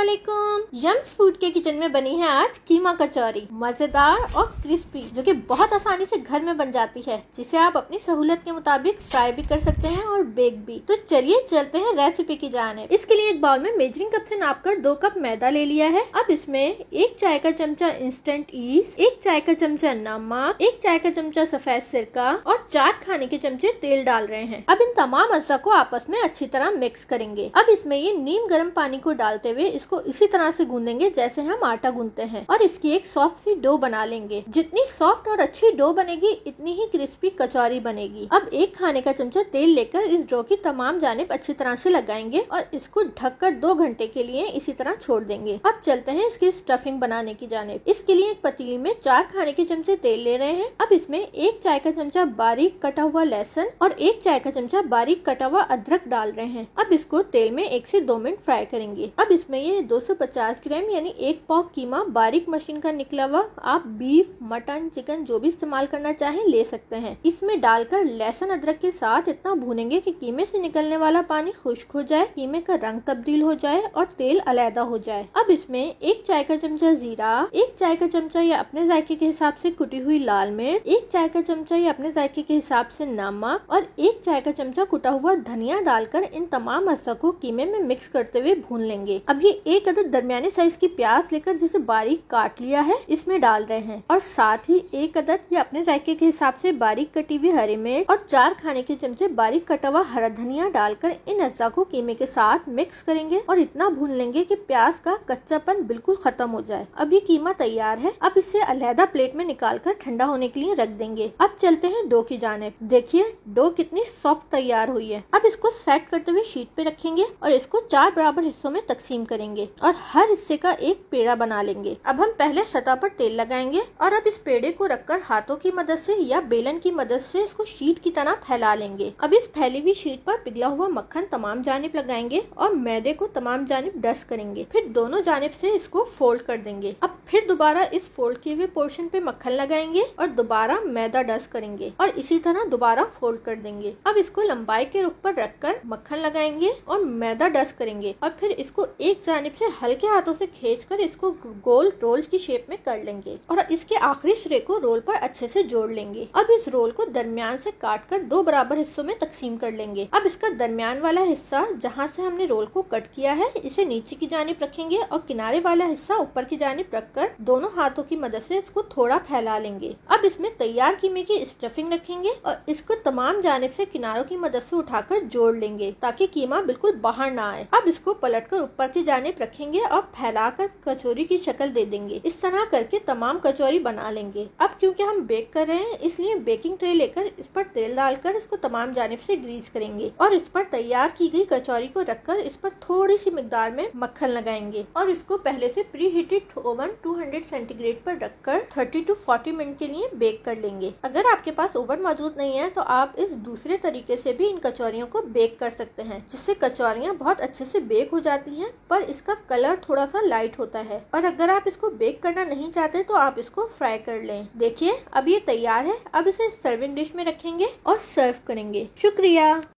वालेकुम Young's food के kitchen में बनी है आज कीमा कचौरी मजेदार और क्रिस्पी जो कि बहुत आसानी से घर में बन जाती है जिसे आप अपनी सहूलत के मुताबिक फ्राई भी कर सकते हैं और बेक भी तो चलिए चलते हैं रेसिपी की जाने इसके लिए एक बाउल में मेजरिंग कप से नाप कर दो कप मैदा ले लिया है अब इसमें एक चाय का चमचा इंस्टेंट ईस एक चाय का चमचा नमक एक चाय का चमचा सफेद सिरका और चार खाने के चमचे तेल डाल रहे हैं अब इन तमाम अज्जा को आपस में अच्छी तरह मिक्स करेंगे अब इसमें ये नीम गर्म पानी को डालते हुए इसको को इसी तरह से गूंदेंगे जैसे हम आटा गूंदते हैं और इसकी एक सॉफ्ट सी डो बना लेंगे जितनी सॉफ्ट और अच्छी डो बनेगी इतनी ही क्रिस्पी कचौरी बनेगी अब एक खाने का चमचा तेल लेकर इस डो की तमाम जानब अच्छी तरह से लगाएंगे और इसको ढककर दो घंटे के लिए इसी तरह छोड़ देंगे अब चलते हैं इसकी स्टफिंग बनाने की जानेब इसके लिए एक पतीली में चार खाने के चमचे तेल ले रहे हैं अब इसमें एक चाय का चमचा बारीक कटा हुआ लहसुन और एक चाय का चमचा बारीक कटा हुआ अदरक डाल रहे हैं अब इसको तेल में एक से दो मिनट फ्राई करेंगे अब इसमें ये लिए 250 ग्राम यानी एक पाव कीमा बारीक मशीन का निकला हुआ आप बीफ मटन चिकन जो भी इस्तेमाल करना चाहें ले सकते हैं इसमें डालकर लहसुन अदरक के साथ इतना भूनेंगे कि कीमे से निकलने वाला पानी खुश्क हो जाए कीमे का रंग तब्दील हो जाए और तेल अलहदा हो जाए अब इसमें एक चाय का चमचा जीरा एक चाय का चमचा या अपने जायके के हिसाब से कुटी हुई लाल मिर्च एक चाय का चमचा या अपने जायके के हिसाब से नमक और एक चाय का चमचा कुटा हुआ धनिया डालकर इन तमाम अज्जा को कीमे में मिक्स करते हुए भून लेंगे अब ये एक अदर दरमियाने साइज की प्याज लेकर जिसे बारीक काट लिया है इसमें डाल रहे हैं और साथ ही एक अदद या अपने जायके के हिसाब से बारीक कटी हुई हरे मिर्च और चार खाने के चमचे बारीक कटा हुआ हरा धनिया डालकर इन अज्जा को कीमे के साथ मिक्स करेंगे और इतना भून लेंगे की प्याज का कच्चापन बिल्कुल खत्म हो जाए अब ये कीमा तैयार है अब इसे अलहदा प्लेट में निकाल कर ठंडा होने के लिए रख देंगे अब चलते हैं डो की जाने देखिए डो कितनी सॉफ्ट तैयार हुई है अब इसको सेट करते हुए शीट पे रखेंगे और इसको चार बराबर हिस्सों में तकसीम करेंगे लेंगे और हर हिस्से का एक पेड़ा बना लेंगे अब हम पहले सतह पर तेल लगाएंगे और अब इस पेड़े को रखकर हाथों की मदद से या बेलन की मदद से इसको शीट की तरह फैला लेंगे अब इस फैली हुई शीट पर पिघला हुआ मक्खन तमाम जानब लगाएंगे और मैदे को तमाम जानब डस्ट करेंगे फिर दोनों जानब से इसको फोल्ड कर देंगे अब फिर दोबारा इस फोल्ड किए हुए पोर्शन पे मक्खन लगाएंगे और दोबारा मैदा डस्ट करेंगे और इसी तरह दोबारा फोल्ड कर देंगे अब इसको लंबाई के रुख पर रखकर मक्खन लगाएंगे और मैदा डस्ट करेंगे और फिर इसको एक जान जानब से हल्के हाथों से खींचकर इसको गोल रोल की शेप में कर लेंगे और इसके आखिरी सिरे को रोल पर अच्छे से जोड़ लेंगे अब इस रोल को दरमियान से काट कर दो बराबर हिस्सों में तकसीम कर लेंगे अब इसका दरमियान वाला हिस्सा जहाँ से हमने रोल को कट किया है इसे नीचे की जानब रखेंगे और किनारे वाला हिस्सा ऊपर की जानब रख कर दोनों हाथों की मदद से इसको थोड़ा फैला लेंगे अब इसमें तैयार कीमे की स्टफिंग रखेंगे और इसको तमाम जानब से किनारों की मदद से उठाकर जोड़ लेंगे ताकि कीमा बिल्कुल बाहर ना आए अब इसको पलटकर ऊपर की जानब स्लिप रखेंगे और फैलाकर कचौरी की शक्ल दे देंगे इस तरह करके तमाम कचौरी बना लेंगे अब क्योंकि हम बेक कर रहे हैं इसलिए बेकिंग ट्रे लेकर इस पर तेल डालकर इसको तमाम जानब से ग्रीस करेंगे और इस पर तैयार की गई कचौरी को रखकर इस पर थोड़ी सी मिकदार में मक्खन लगाएंगे और इसको पहले से प्री हीटेड ओवन 200 सेंटीग्रेड पर रखकर 30 टू 40 मिनट के लिए बेक कर लेंगे अगर आपके पास ओवन मौजूद नहीं है तो आप इस दूसरे तरीके से भी इन कचौरियों को बेक कर सकते हैं जिससे कचौरियाँ बहुत अच्छे से बेक हो जाती हैं पर इस इसका कलर थोड़ा सा लाइट होता है और अगर आप इसको बेक करना नहीं चाहते तो आप इसको फ्राई कर लें देखिए अब ये तैयार है अब इसे सर्विंग डिश में रखेंगे और सर्व करेंगे शुक्रिया